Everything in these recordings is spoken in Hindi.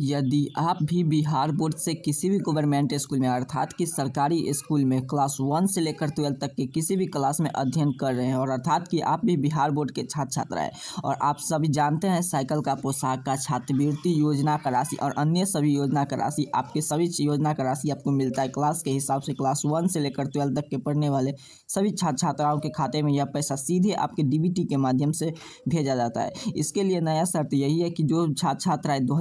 यदि आप भी बिहार बोर्ड से किसी भी गवर्नमेंट स्कूल में अर्थात कि सरकारी स्कूल में क्लास वन से लेकर ट्वेल्थ तक के किसी भी क्लास में अध्ययन कर रहे हैं और अर्थात कि आप भी बिहार बोर्ड के छात्र छात्रा हैं और आप सभी जानते हैं साइकिल का पोशाक का छात्रवृत्ति योजना का राशि और अन्य सभी योजना का राशि आपके सभी योजना का राशि आपको मिलता है क्लास के हिसाब से क्लास वन से लेकर ट्वेल्व तक के पढ़ने वाले सभी छात्र छात्राओं के खाते में यह पैसा सीधे आपके डी के माध्यम से भेजा जाता है इसके लिए नया शर्त यही है कि जो छात्र छात्राएँ दो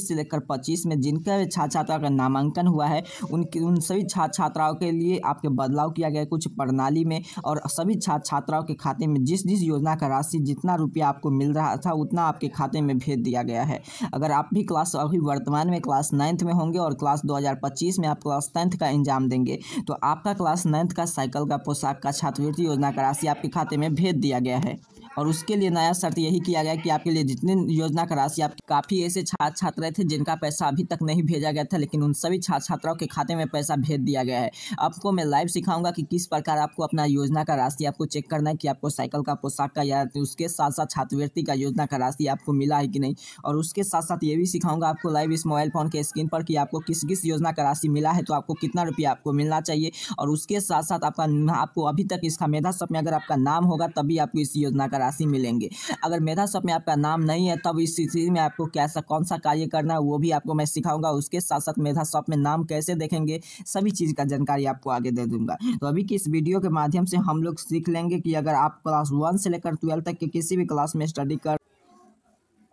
बीस से लेकर पच्चीस में जिनका छात्र छात्राओं का नामांकन हुआ है उनकी उन सभी छात्र छात्राओं के लिए आपके बदलाव किया गया कुछ प्रणाली में और सभी छात्र छात्राओं के खाते में जिस जिस योजना का राशि जितना रुपया आपको मिल रहा था उतना आपके खाते में भेज दिया गया है अगर आप भी क्लास अभी वर्तमान में क्लास नाइन्थ में होंगे और क्लास 2025 में आप क्लास टेंथ का इंजाम देंगे तो आपका क्लास नाइन्थ का साइकिल का पोशाक का छात्रवृत्ति योजना का राशि आपके खाते में भेज दिया गया है और उसके लिए नया शर्त यही किया गया कि आपके लिए जितने योजना का राशि आप काफ़ी ऐसे छात्र छात्राएं थे जिनका पैसा अभी तक नहीं भेजा गया था लेकिन उन सभी छात्र छात्राओं के खाते में पैसा भेज दिया गया है आपको मैं लाइव सिखाऊंगा कि किस प्रकार आपको अपना योजना का राशि आपको चेक करना है कि आपको साइकिल का पोशाक का या उसके साथ साथ छात्रवृत्ति का योजना का राशि आपको मिला है कि नहीं और उसके साथ साथ ये भी सिखाऊंगा आपको लाइव इस मोबाइल फ़ोन के स्क्रीन पर कि आपको किस किस योजना का राशि मिला है तो आपको कितना रुपया आपको मिलना चाहिए और उसके साथ साथ आपका आपको अभी तक इसका मेधा सब में अगर आपका नाम होगा तभी आपको इस योजना का राशि मिलेंगे अगर मेधा सप में आपका नाम नहीं है तब इस स्थिति में आपको कैसा कौन सा कार्य करना है वो भी आपको मैं सिखाऊंगा उसके साथ साथ मेधा सप में नाम कैसे देखेंगे सभी चीज़ का जानकारी आपको आगे दे दूंगा तो अभी की इस वीडियो के माध्यम से हम लोग सीख लेंगे कि अगर आप क्लास वन से लेकर ट्वेल्व तक के किसी भी क्लास में स्टडी कर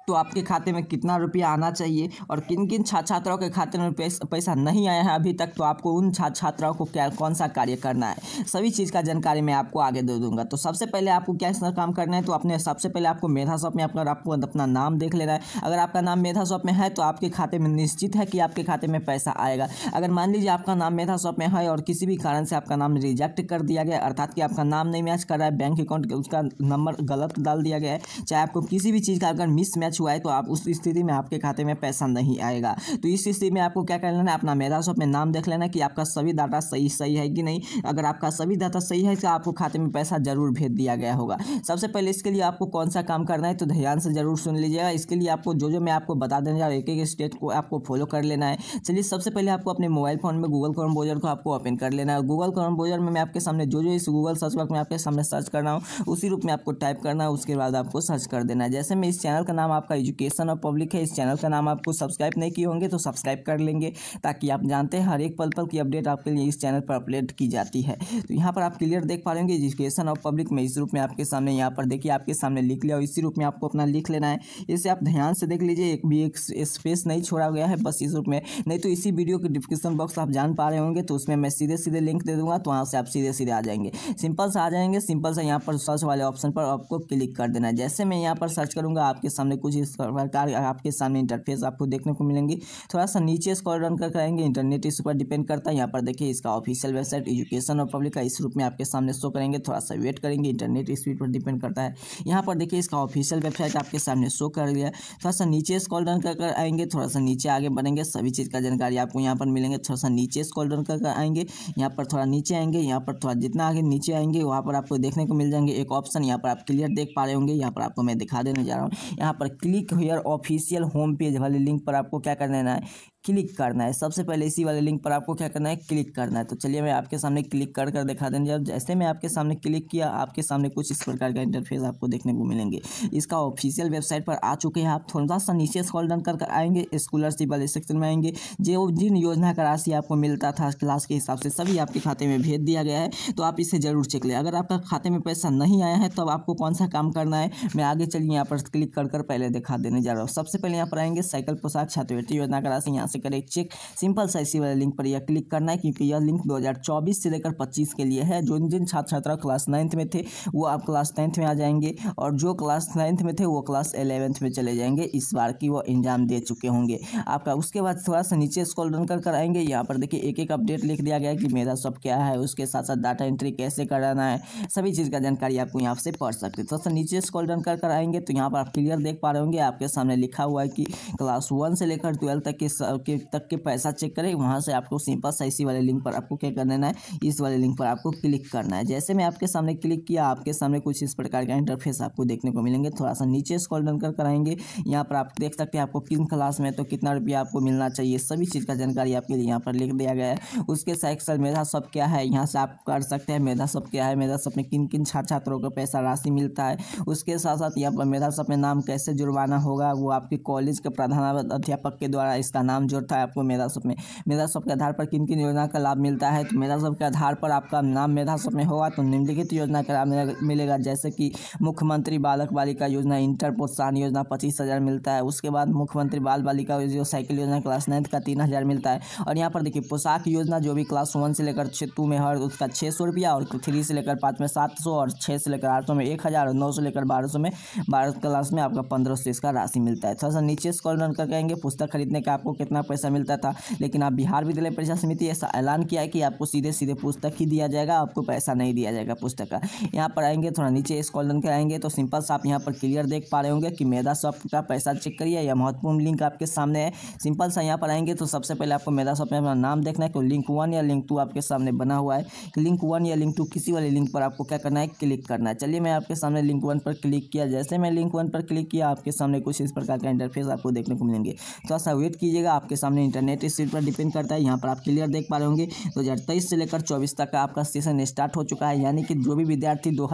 तो आपके खाते में कितना रुपया आना चाहिए और किन किन छात्र छात्राओं के खाते में पैसा नहीं आया है अभी तक तो आपको उन छात्र छात्राओं को क्या कौन सा कार्य करना है सभी चीज़ का जानकारी मैं आपको आगे दे दूंगा तो सबसे पहले आपको क्या काम करना है तो अपने सबसे पहले आपको मेधा शॉप में आपका आपको अपना नाम देख लेना है अगर आपका नाम मेधा शॉप में है तो आपके खाते में निश्चित है कि आपके खाते में पैसा आएगा अगर मान लीजिए आपका नाम मेधा शॉप में है और किसी भी कारण से आपका नाम रिजेक्ट कर दिया गया अर्थात कि आपका नाम नहीं मैच कर रहा है बैंक अकाउंट उसका नंबर गलत डाल दिया गया है चाहे आपको किसी भी चीज़ का अगर मिस मैच खर्च हुआ है तो आप उस स्थिति में आपके खाते में पैसा नहीं आएगा तो इस स्थिति में आपको क्या कर लेना है अपना मेधा शॉप में नाम देख लेना कि आपका सभी डाटा सही सही है कि नहीं अगर आपका सभी डाटा सही है तो आपको खाते में पैसा जरूर भेज दिया गया होगा सबसे पहले इसके लिए आपको कौन सा काम करना है तो ध्यान से जरूर सुन लीजिएगा इसके लिए आपको जो जो मैं आपको बता देने जा रहा एक एक स्टेट को आपको फॉलो कर लेना है चलिए सबसे पहले आपको अपने मोबाइल फोन में गूगल क्रोम ब्राउजर को आपको ओपन कर लेना है गूगल क्रोम ब्राउजर में मैं आपके सामने जो जो इस गूगल सर्च बॉक्स में आपके सामने सर्च कर रहा हूँ उसी रूप में आपको टाइप करना है उसके बाद आपको सर्च कर देना है जैसे मैं इस चैनल का नाम आप आपका एजुकेशन और पब्लिक है इस चैनल का नाम आपको सब्सक्राइब नहीं किए होंगे तो सब्सक्राइब कर लेंगे ताकि आप जानते हैं हर एक पल पल की अपडेट आपके लिए इस चैनल पर अपडेट की जाती है तो यहाँ पर आप क्लियर देख पा रहे होंगे एजुकेशन और पब्लिक में इस रूप में आपके सामने यहाँ पर देखिए आपके सामने लिख लिया और इसी रूप में आपको अपना लिख लेना है इसे आप ध्यान से देख लीजिए एक भी एक स्पेस नहीं छोड़ा गया है बस इस रूप में नहीं तो इसी वीडियो के डिस्क्रिप्शन बॉक्स आप जान पा रहे होंगे तो उसमें मैं सीधे सीधे लिंक दे दूंगा तो वहाँ से आप सीधे सीधे आ जाएंगे सिंपल से आ जाएंगे सिंपल से यहाँ पर सर्च वाले ऑप्शन पर आपको क्लिक कर देना है जैसे मैं यहाँ पर सर्च करूँगा आपके सामने कुछ जी प्रकार आपके सामने इंटरफेस आपको देखने को मिलेंगे थोड़ा सा नीचे स्कॉल रन कर करेंगे इंटरनेट इस पर डिपेंड करता है यहाँ पर देखिए इसका ऑफिशियल वेबसाइट एजुकेशन और पब्लिक का इस रूप में आपके सामने शो करेंगे थोड़ा सा वेट करेंगे इंटरनेट स्पीड पर डिपेंड करता है यहाँ पर देखिए इसका ऑफिशियल वेबसाइट आपके सामने शो कर दिया थोड़ा सा नीचे स्कॉल रन कर कर आएंगे थोड़ा सा नीचे आगे बढ़ेंगे सभी चीज़ का जानकारी आपको यहाँ पर मिलेंगे थोड़ा सा नीचे स्कॉल रन कर कर आएंगे यहाँ पर थोड़ा नीचे आएंगे यहाँ पर थोड़ा जितना आगे नीचे आएंगे वहाँ पर आपको देखने को मिल जाएंगे एक ऑप्शन यहाँ पर आप क्लियर देख पा रहे होंगे यहाँ पर आपको मैं दिखा देने जा रहा हूँ यहाँ पर click here official home page वाले लिंक पर आपको क्या कर देना है क्लिक करना है सबसे पहले इसी वाले लिंक पर आपको क्या करना है क्लिक करना है तो चलिए मैं आपके सामने क्लिक कर कर दिखा देंगे अब जैसे मैं आपके सामने क्लिक किया आपके सामने कुछ इस प्रकार का इंटरफेस आपको देखने को मिलेंगे इसका ऑफिशियल वेबसाइट पर आ चुके हैं आप थोड़ा सा नीचे स्कॉल डन कर आएंगे स्कॉलरशिप वाले सेक्शन में आएंगे जो जिन योजना का राशि आपको मिलता था क्लास के हिसाब से सभी आपके खाते में भेज दिया गया है तो आप इसे ज़रूर चेक लें अगर आपका खाते में पैसा नहीं आया है तो आपको कौन सा काम करना है मैं आगे चलिए यहाँ पर क्लिक कर कर पहले दिखा देने जा रहा हूँ सबसे पहले यहाँ पर आएंगे साइकिल पोशाक छात्रवृत्ति योजना का राशि यहाँ से से करें चेक सिंपल सा इसी वाले लिंक पर यह क्लिक करना है क्योंकि यह लिंक 2024 से लेकर 25 के लिए है जो जिन छात्र छात्रा क्लास नाइन्थ में थे वो आप क्लास टेंथ में आ जाएंगे और जो क्लास नाइन्थ में थे वो क्लास एलेवेंथ में चले जाएंगे इस बार की वो एग्जाम दे चुके होंगे आपका उसके बाद थोड़ा सा नीचे स्कॉल रन कर आएंगे यहाँ पर देखिए एक एक अपडेट लिख दिया गया कि मेरा सब क्या है उसके साथ साथ डाटा एंट्री कैसे कराना है सभी चीज़ का जानकारी आपको यहाँ से पढ़ सकते हैं थोड़ा सा नीचे स्कॉल रन कर आएंगे तो यहाँ पर आप क्लियर देख पा रहे होंगे आपके सामने लिखा हुआ है कि क्लास वन से लेकर ट्वेल्थ तक के के तक के पैसा चेक करें वहाँ से आपको सिंपल सा इसी वाले लिंक पर आपको क्या कर देना है इस वाले लिंक पर आपको क्लिक करना है जैसे मैं आपके सामने क्लिक किया आपके सामने कुछ इस प्रकार का इंटरफेस आपको देखने को मिलेंगे थोड़ा सा नीचे स्कॉल डन कर कराएंगे यहाँ पर आप देख सकते हैं आपको किन क्लास में तो कितना रुपया आपको मिलना चाहिए सभी चीज़ का जानकारी आपके लिए यहाँ पर लिख दिया गया है उसके साथ मेधा सब क्या है यहाँ से आप कर सकते हैं मेधा सब क्या है मेधा सब में किन किन छात्र छात्रों को पैसा राशि मिलता है उसके साथ साथ यहाँ पर मेधा सब में नाम कैसे जुड़वाना होगा वो आपके कॉलेज के प्रधान अध्यापक के द्वारा इसका नाम जोड़ता था आपको मेधा सप में मेधा सप के आधार पर किन किन योजना का लाभ मिलता है तो मेधा सप के आधार पर आपका नाम मेधा सप में होगा तो निम्नलिखित योजना का लाभ मिलेगा जैसे कि मुख्यमंत्री बालक बालिका योजना इंटर प्रोत्साहन योजना पच्चीस हज़ार मिलता है उसके बाद मुख्यमंत्री बाल बालिका जो साइकिल योजना क्लास नाइन्थ का तीन हज़ार मिलता है और यहाँ पर देखिए पोशाक योजना जो भी क्लास वन से लेकर टू में हर उसका छः सौ रुपया और थ्री से लेकर पाँच में सात सौ और छः से लेकर आठ सौ में एक हज़ार और नौ से लेकर बारह सौ में बारह क्लास में आपका पंद्रह सौ इसका राशि मिलता है थोड़ा सा नीचे स्कॉल रन कर कहेंगे पुस्तक खरीदने का आपको कितना कितना पैसा मिलता था लेकिन आप बिहार विद्यालय परीक्षा समिति ऐसा ऐलान किया है कि आपको सीधे सीधे पुस्तक ही दिया जाएगा आपको पैसा नहीं दिया जाएगा पुस्तक का यहाँ पर आएंगे थोड़ा नीचे स्कॉल के आएंगे तो सिंपल से आप यहाँ पर क्लियर देख पा रहे होंगे कि मेधा शॉप का पैसा चेक करिए या महत्वपूर्ण लिंक आपके सामने है सिंपल सा यहाँ पर आएंगे तो सबसे पहले आपको मेधा शॉप में अपना नाम देखना है कि लिंक वन या लिंक टू आपके सामने बना हुआ है लिंक वन या लिंक टू किसी वाले लिंक पर आपको क्या करना है क्लिक करना है चलिए मैं आपके सामने लिंक वन पर क्लिक किया जैसे मैं लिंक वन पर क्लिक किया आपके सामने कुछ इस प्रकार का इंटरफेस आपको देखने को मिलेंगे थोड़ा सा वेट कीजिएगा आप आपके सामने इंटरनेट स्पीड पर डिपेंड करता है यहाँ पर आप क्लियर देख पा रहे होंगे दो से लेकर चौबीस तक का आपका सेशन स्टार्ट हो चुका है यानी कि जो भी विद्यार्थी दो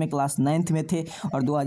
में क्लास नाइन्थ में थे और दो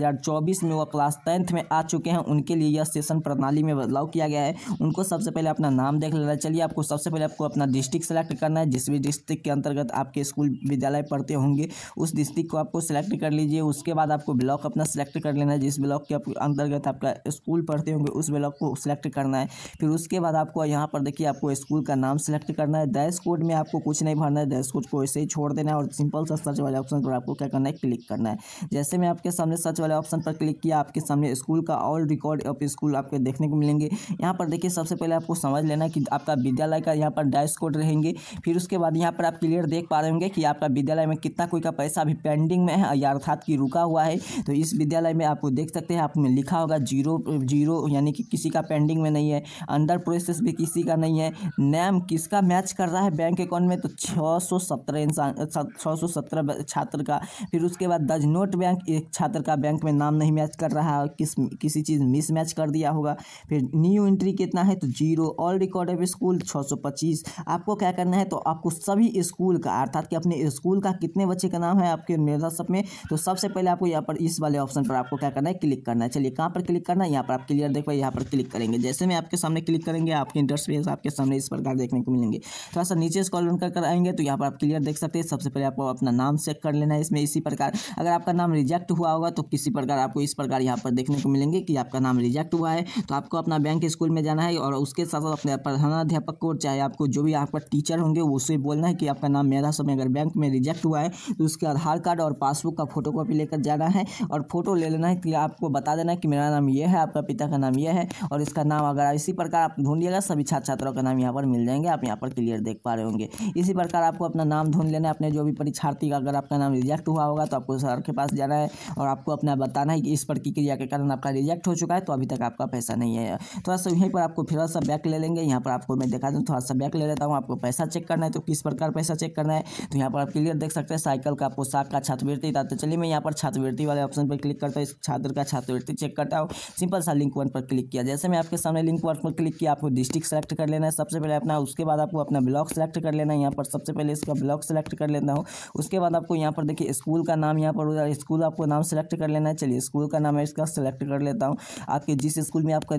में वह क्लास टेंथ में आ चुके हैं उनके लिए यह सेशन प्रणाली में बदलाव किया गया है उनको सबसे पहले अपना नाम देख लेना चलिए आपको सबसे पहले आपको अपना डिस्ट्रिक्ट सेलेक्ट करना है जिस भी डिस्ट्रिक्ट के अंतर्गत आपके स्कूल विद्यालय पढ़ते होंगे उस डिस्ट्रिक्ट को आपको सेलेक्ट कर लीजिए उसके बाद आपको ब्लॉक अपना सेलेक्ट कर लेना है जिस ब्लॉक के अंतर्गत आपका स्कूल पढ़ते होंगे उस ब्लॉक को सिलेक्ट करना है फिर उसके उसके बाद आपको यहाँ पर देखिए आपको स्कूल का नाम सेलेक्ट करना है डैश कोड में आपको कुछ नहीं भरना है डैश कोड को ऐसे ही छोड़ देना है और सिंपल सा सर्च वाले ऑप्शन पर आपको क्या करना है क्लिक करना है जैसे मैं आपके सामने सर्च वाले ऑप्शन पर क्लिक किया आपके सामने स्कूल का ऑल रिकॉर्ड ऑफ स्कूल आपको देखने को मिलेंगे यहाँ पर देखिए सबसे पहले आपको समझ लेना कि आपका विद्यालय का यहाँ पर डैश कोड रहेंगे फिर उसके बाद यहाँ पर आप क्लियर देख पा रहे होंगे कि आपका विद्यालय में कितना कोई का पैसा अभी पेंडिंग में है या अर्थात कि रुका हुआ है तो इस विद्यालय में आपको देख सकते हैं आपने लिखा होगा जीरो जीरो यानी कि किसी का पेंडिंग में नहीं है अंडर प्रोसेस भी किसी का नहीं है नेम किसका मैच कर रहा है बैंक अकाउंट में तो छः सौ सत्रह इंसान छः छात्र का फिर उसके बाद दज नोट बैंक एक छात्र का बैंक में नाम नहीं मैच कर रहा है किस किसी चीज़ मिस मैच कर दिया होगा फिर न्यू एंट्री कितना है तो zero all record of school छः सौ पच्चीस आपको क्या करना है तो आपको सभी स्कूल का अर्थात कि अपने स्कूल का कितने बच्चे का नाम है आपके मेरा सब में तो सबसे पहले आपको यहाँ पर इस वाले ऑप्शन पर आपको क्या करना है क्लिक करना है चलिए कहाँ पर क्लिक करना है यहाँ पर आप क्लियर देख पाए यहाँ पर क्लिक करेंगे जैसे मैं आपके सामने क्लिक करेंगे करेंगे आपके इंटरेस्ट इंटरफेस आपके सामने इस प्रकार देखने को मिलेंगे थोड़ा तो सा नीचे स्कॉल डाउन कर, कर आएंगे तो यहाँ पर आप क्लियर देख सकते हैं सबसे पहले आपको अपना नाम चेक कर लेना है इसमें इसी प्रकार अगर आपका नाम रिजेक्ट हुआ होगा तो किसी प्रकार आपको इस प्रकार यहाँ पर देखने को मिलेंगे कि आपका नाम रिजेक्ट हुआ है तो आपको अपना बैंक स्कूल में जाना है और उसके साथ साथ अपने प्रधानाध्यापक को चाहे आपको जो भी आपका टीचर होंगे उसे बोलना है कि आपका नाम मेधा समय अगर बैंक में रिजेक्ट हुआ है तो उसके आधार कार्ड और पासबुक का फोटो कॉपी लेकर जाना है और फोटो ले लेना है कि आपको बता देना है कि मेरा नाम ये है आपका पिता का नाम यह है और इसका नाम अगर इसी प्रकार आप ढूंढिएगा सभी छात्र छात्रों का नाम यहाँ पर मिल जाएंगे आप यहाँ पर क्लियर देख पा रहे होंगे इसी प्रकार आपको अपना नाम ढूंढ लेना है अपने जो भी परीक्षार्थी का अगर आपका नाम रिजेक्ट हुआ होगा तो आपको सर के पास जाना है और आपको अपना बताना है कि इस प्रतिक्रिया के कारण आपका रिजेक्ट हो चुका है तो अभी तक आपका पैसा नहीं है थोड़ा सा यहीं पर आपको फिर सा बैक ले लेंगे यहाँ पर आपको मैं दिखा दूँ थोड़ा सा बैक ले लेता हूँ आपको पैसा चेक करना है तो किस प्रकार पैसा चेक करना है तो यहाँ पर आप क्लियर देख सकते हैं साइकिल का पोशाक का छात्रवृत्ति तो चलिए मैं यहाँ पर छात्रवृत्ति वाले ऑप्शन पर क्लिक करता हूँ इस छात्र का छात्रवृत्ति चेक करता हूँ सिंपल सा लिंक वन पर क्लिक किया जैसे मैं आपके सामने लिंक वन पर क्लिक किया आपको डिस्ट्रिक्ट सेलेक्ट कर लेना है सबसे पहले अपना उसके बाद आपको अपना ब्लॉक सेलेक्ट कर लेना है यहाँ पर सबसे पहले इसका ब्लॉक सेलेक्ट कर लेता हूँ उसके बाद आपको यहाँ पर देखिए स्कूल का नाम यहाँ पर स्कूल आपको नाम सेलेक्ट कर लेना है चलिए स्कूल का नाम है इसका सेलेक्ट कर लेता हूँ आपके जिस स्कूल में आपका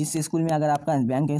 जिस स्कूल में अगर आपका बैंक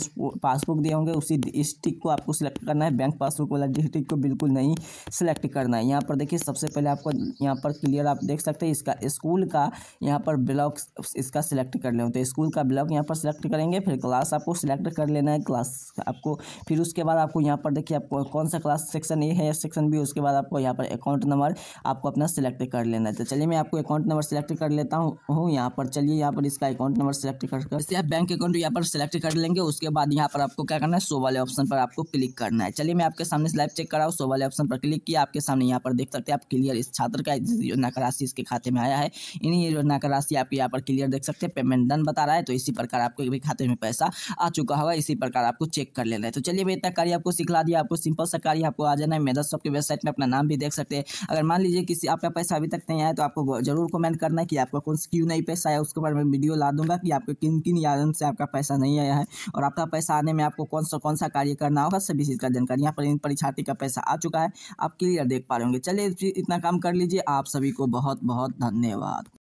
पासबुक दिए होंगे उसी डिस्ट्रिक्ट को आपको सेलेक्ट करना है बैंक पासबुक वाला डिस्ट्रिक्ट को बिल्कुल नहीं सेलेक्ट करना है यहाँ पर देखिए सबसे पहले आपको यहाँ पर क्लियर आप देख सकते हैं इसका स्कूल का यहाँ पर ब्लॉक इसका सिलेक्ट कर लें तो स्कूल का ब्लॉक यहाँ पर सिलेक्ट करेंगे फिर क्लास आपको सिलेक्ट कर लेना है क्लास आपको फिर उसके बाद आपको यहाँ पर देखिए आपको कौन सा क्लास सेक्शन ए है या सेक्शन बी उसके बाद आपको यहाँ पर अकाउंट नंबर आपको अपना सिलेक्ट कर लेना है तो चलिए मैं आपको अकाउंट नंबर सेलेक्ट कर लेता हूँ यहाँ पर चलिए यहाँ पर इसका अकाउंट नंबर सेलेक्ट कर जैसे आप बैंक अकाउंट यहाँ पर सिलेक्ट कर लेंगे उसके बाद यहाँ पर आपको क्या करना है सो वाले ऑप्शन पर आपको क्लिक करना है चलिए मैं आपके सामने स्लैब चेक कराऊँ सो वाले ऑप्शन पर क्लिक किया आपके सामने यहाँ पर देख सकते हैं आप क्लियर इस छात्र का योजना का राशि इसके खाते में आया है इन्हीं योजना का राशि आप यहाँ पर क्लियर देख सकते हैं पेमेंट डन बता रहा है तो इसी प्रकार आपके भी खाते में पैसा आ चुका होगा इसी प्रकार आपको चेक कर लेना है तो चलिए मैं इतना कार्य आपको सिखला दिया आपको सिंपल सा कार्य आपको आ जाना है मेधा शॉप की वेबसाइट में अपना नाम भी देख सकते हैं अगर मान लीजिए किसी आपका पैसा अभी तक नहीं आया तो आपको जरूर कमेंट करना है कि आपका कौन सा क्यों नहीं पैसा आया उसके बाद मैं वीडियो ला दूंगा कि आपके किन किन यादन से आपका पैसा नहीं आया है और आपका पैसा आने में आपको कौन सा कौन सा कार्य करना होगा सभी चीज़ का जानकारी यहाँ पर इन परीक्षार्थी का पैसा आ चुका है आप क्लियर देख पा रहे होंगे चलिए इतना काम कर लीजिए आप सभी को बहुत बहुत धन्यवाद